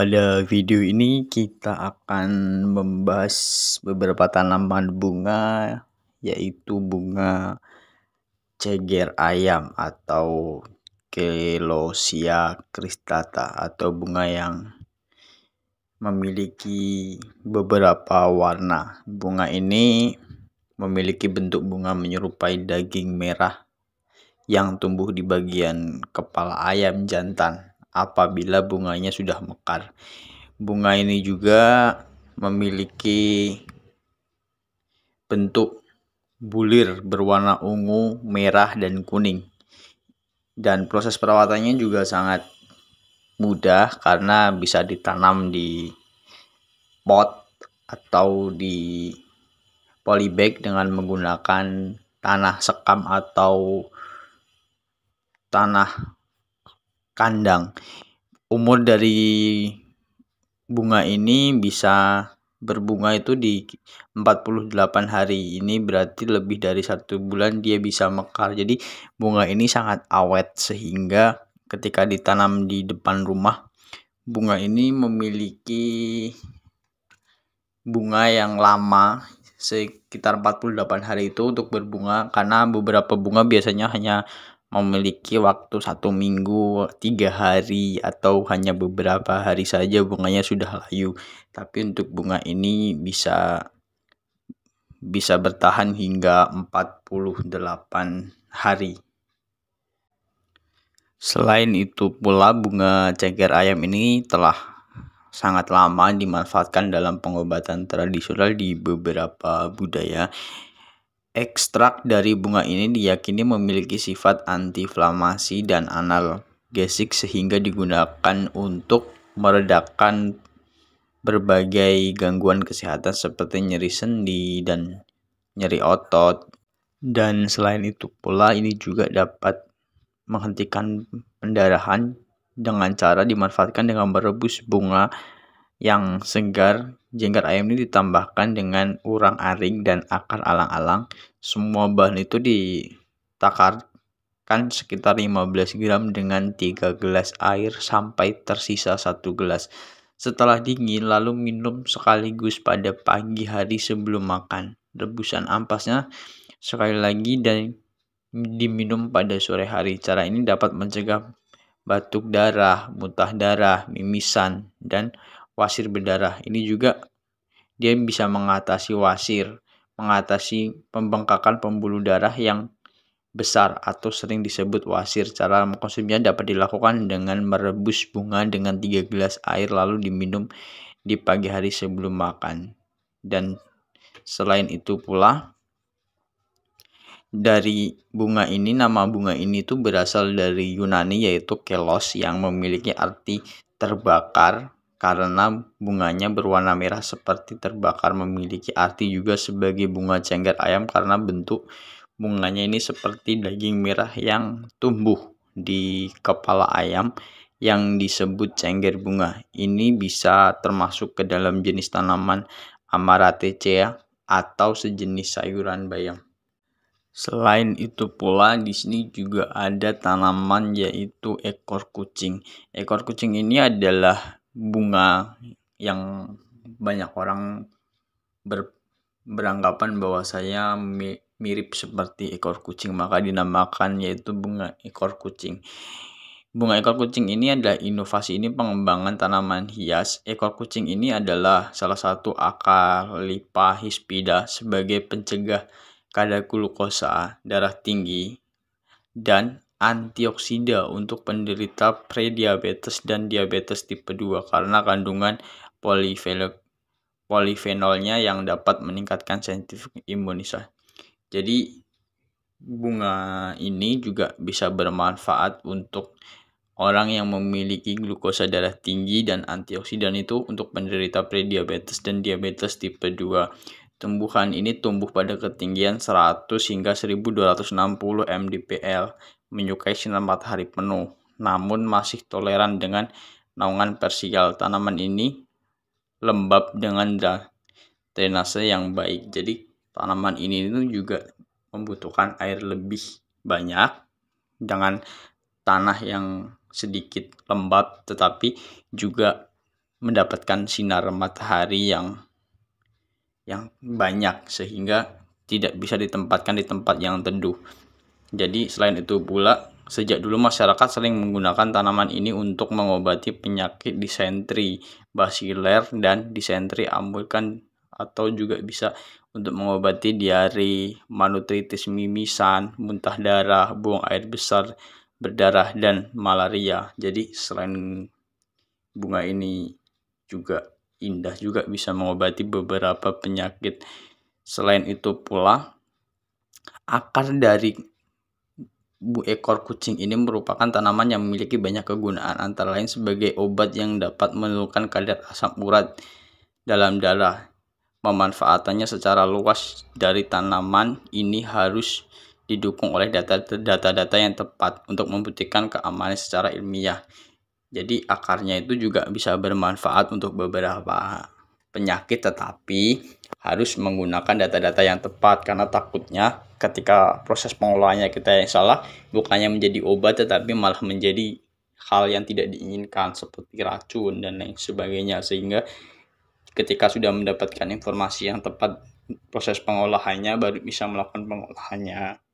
Pada video ini kita akan membahas beberapa tanaman bunga yaitu bunga ceger ayam atau Kelosia cristata atau bunga yang memiliki beberapa warna. Bunga ini memiliki bentuk bunga menyerupai daging merah yang tumbuh di bagian kepala ayam jantan apabila bunganya sudah mekar. Bunga ini juga memiliki bentuk bulir berwarna ungu, merah, dan kuning. Dan proses perawatannya juga sangat mudah karena bisa ditanam di pot atau di polybag dengan menggunakan tanah sekam atau tanah kandang. Umur dari bunga ini bisa berbunga itu di 48 hari ini berarti lebih dari satu bulan dia bisa mekar jadi bunga ini sangat awet sehingga ketika ditanam di depan rumah bunga ini memiliki bunga yang lama sekitar 48 hari itu untuk berbunga karena beberapa bunga biasanya hanya memiliki waktu satu minggu, tiga hari, atau hanya beberapa hari saja bunganya sudah layu. Tapi untuk bunga ini bisa bisa bertahan hingga 48 hari. Selain itu pula bunga ceker ayam ini telah sangat lama dimanfaatkan dalam pengobatan tradisional di beberapa budaya Ekstrak dari bunga ini diyakini memiliki sifat antiinflamasi dan analgesik sehingga digunakan untuk meredakan berbagai gangguan kesehatan seperti nyeri sendi dan nyeri otot. Dan selain itu pula ini juga dapat menghentikan pendarahan dengan cara dimanfaatkan dengan merebus bunga yang segar Jengkar ayam ini ditambahkan dengan urang-aring dan akar alang-alang. Semua bahan itu ditakarkan sekitar 15 gram dengan 3 gelas air sampai tersisa 1 gelas. Setelah dingin, lalu minum sekaligus pada pagi hari sebelum makan. Rebusan ampasnya sekali lagi dan diminum pada sore hari. Cara ini dapat mencegah batuk darah, muntah darah, mimisan, dan wasir berdarah. Ini juga dia bisa mengatasi wasir, mengatasi pembengkakan pembuluh darah yang besar atau sering disebut wasir. Cara mengkonsumsinya dapat dilakukan dengan merebus bunga dengan 3 gelas air lalu diminum di pagi hari sebelum makan. Dan selain itu pula dari bunga ini nama bunga ini itu berasal dari Yunani yaitu kelos yang memiliki arti terbakar karena bunganya berwarna merah seperti terbakar memiliki arti juga sebagai bunga cengger ayam karena bentuk bunganya ini seperti daging merah yang tumbuh di kepala ayam yang disebut cengger bunga. Ini bisa termasuk ke dalam jenis tanaman amaratecea atau sejenis sayuran bayam. Selain itu pula di sini juga ada tanaman yaitu ekor kucing. Ekor kucing ini adalah bunga yang banyak orang ber, beranggapan saya mi, mirip seperti ekor kucing maka dinamakan yaitu bunga ekor kucing. Bunga ekor kucing ini adalah inovasi ini pengembangan tanaman hias. Ekor kucing ini adalah salah satu akar lipa hispida sebagai pencegah kadar glukosa darah tinggi dan antioksidan untuk penderita prediabetes dan diabetes tipe 2 karena kandungan polifenolnya yang dapat meningkatkan sensitif imunisasi. Jadi bunga ini juga bisa bermanfaat untuk orang yang memiliki glukosa darah tinggi dan antioksidan itu untuk penderita prediabetes dan diabetes tipe 2 Tumbuhan ini tumbuh pada ketinggian 100 hingga 1260 mdpl, menyukai sinar matahari penuh, namun masih toleran dengan naungan persial. Tanaman ini lembab dengan drainase yang baik. Jadi tanaman ini juga membutuhkan air lebih banyak dengan tanah yang sedikit lembab tetapi juga mendapatkan sinar matahari yang yang banyak sehingga tidak bisa ditempatkan di tempat yang teduh. Jadi selain itu pula, sejak dulu masyarakat sering menggunakan tanaman ini untuk mengobati penyakit disentri, basiler, dan disentri ambulkan atau juga bisa untuk mengobati diare, malnutrisi mimisan, muntah darah, buang air besar, berdarah, dan malaria. Jadi selain bunga ini juga indah juga bisa mengobati beberapa penyakit. Selain itu pula, akar dari bu ekor kucing ini merupakan tanaman yang memiliki banyak kegunaan antara lain sebagai obat yang dapat menurunkan kadar asam urat dalam darah. Pemanfaatannya secara luas dari tanaman ini harus didukung oleh data-data yang tepat untuk membuktikan keamanan secara ilmiah. Jadi akarnya itu juga bisa bermanfaat untuk beberapa penyakit tetapi harus menggunakan data-data yang tepat karena takutnya ketika proses pengolahannya kita yang salah bukannya menjadi obat tetapi malah menjadi hal yang tidak diinginkan seperti racun dan lain sebagainya sehingga ketika sudah mendapatkan informasi yang tepat proses pengolahannya baru bisa melakukan pengolahannya